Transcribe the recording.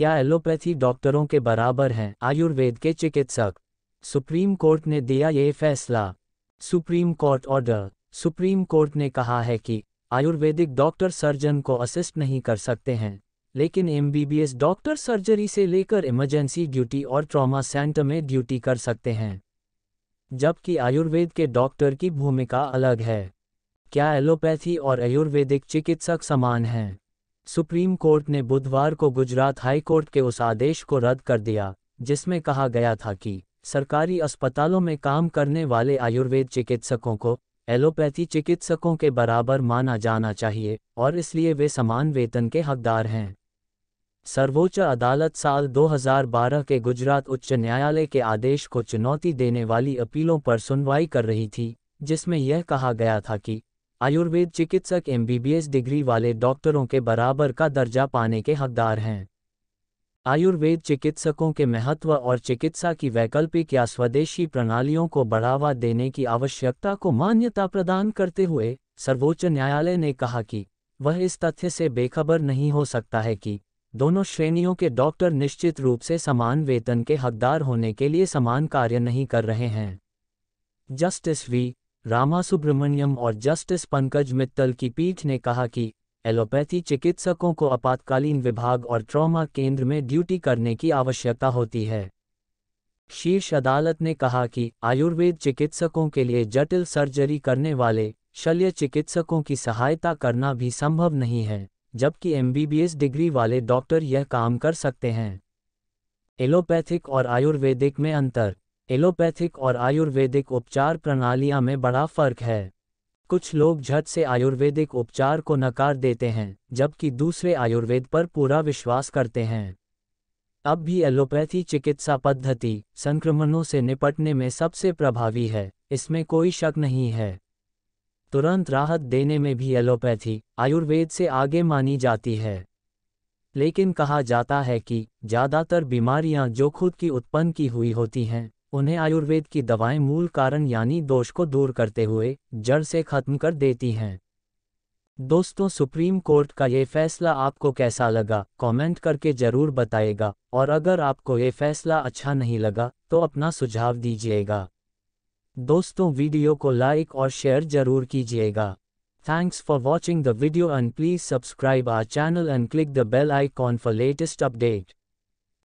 क्या एलोपैथी डॉक्टरों के बराबर हैं आयुर्वेद के चिकित्सक सुप्रीम कोर्ट ने दिया ये फैसला supreme court order supreme court ने कहा है कि आयुर्वेदिक डॉक्टर सर्जन को असिस्ट नहीं कर सकते हैं लेकिन एमबीबीएस डॉक्टर सर्जरी से लेकर इमरजेंसी ड्यूटी और ट्रॉमा सेंटर में ड्यूटी कर सकते हैं जबकि आयुर्वेद के डॉक्टर की भूमिका अलग है क्या एलोपैथी और आयुर्वेदिक चिकित्सक समान हैं सुप्रीम कोर्ट ने बुधवार को गुजरात हाई कोर्ट के उस आदेश को रद्द कर दिया जिसमें कहा गया था कि सरकारी अस्पतालों में काम करने वाले आयुर्वेद चिकित्सकों को एलोपैथी चिकित्सकों के बराबर माना जाना चाहिए और इसलिए वे समान वेतन के हकदार हैं सर्वोच्च अदालत साल 2012 के गुजरात उच्च न्यायालय के आदेश को चुनौती देने वाली अपीलों पर सुनवाई कर रही थी जिसमें यह कहा गया था कि आयुर्वेद चिकित्सक एमबीबीएस डिग्री वाले डॉक्टरों के बराबर का दर्जा पाने के हकदार हैं आयुर्वेद चिकित्सकों के महत्व और चिकित्सा की वैकल्पिक या स्वदेशी प्रणालियों को बढ़ावा देने की आवश्यकता को मान्यता प्रदान करते हुए सर्वोच्च न्यायालय ने कहा कि वह इस तथ्य से बेखबर नहीं हो सकता है कि दोनों श्रेणियों के डॉक्टर निश्चित रूप से समान वेतन के हकदार होने के लिए समान कार्य नहीं कर रहे हैं जस्टिस वी रामासुब्रमण्यम और जस्टिस पंकज मित्तल की पीठ ने कहा कि एलोपैथी चिकित्सकों को आपातकालीन विभाग और ट्रॉमा केंद्र में ड्यूटी करने की आवश्यकता होती है शीर्ष अदालत ने कहा कि आयुर्वेद चिकित्सकों के लिए जटिल सर्जरी करने वाले शल्य चिकित्सकों की सहायता करना भी संभव नहीं है जबकि एमबीबीएस डिग्री वाले डॉक्टर यह काम कर सकते हैं एलोपैथिक और आयुर्वेदिक में अंतर एलोपैथिक और आयुर्वेदिक उपचार प्रणालियां में बड़ा फर्क है कुछ लोग झट से आयुर्वेदिक उपचार को नकार देते हैं जबकि दूसरे आयुर्वेद पर पूरा विश्वास करते हैं अब भी एलोपैथी चिकित्सा पद्धति संक्रमणों से निपटने में सबसे प्रभावी है इसमें कोई शक नहीं है तुरंत राहत देने में भी एलोपैथी आयुर्वेद से आगे मानी जाती है लेकिन कहा जाता है कि ज़्यादातर बीमारियां जो खुद की उत्पन्न की हुई होती हैं उन्हें आयुर्वेद की दवाएं मूल कारण यानी दोष को दूर करते हुए जड़ से खत्म कर देती हैं दोस्तों सुप्रीम कोर्ट का ये फैसला आपको कैसा लगा कमेंट करके ज़रूर बताएगा और अगर आपको ये फैसला अच्छा नहीं लगा तो अपना सुझाव दीजिएगा दोस्तों वीडियो को लाइक और शेयर जरूर कीजिएगा thanks for watching the video and please subscribe our channel and click the bell icon for latest update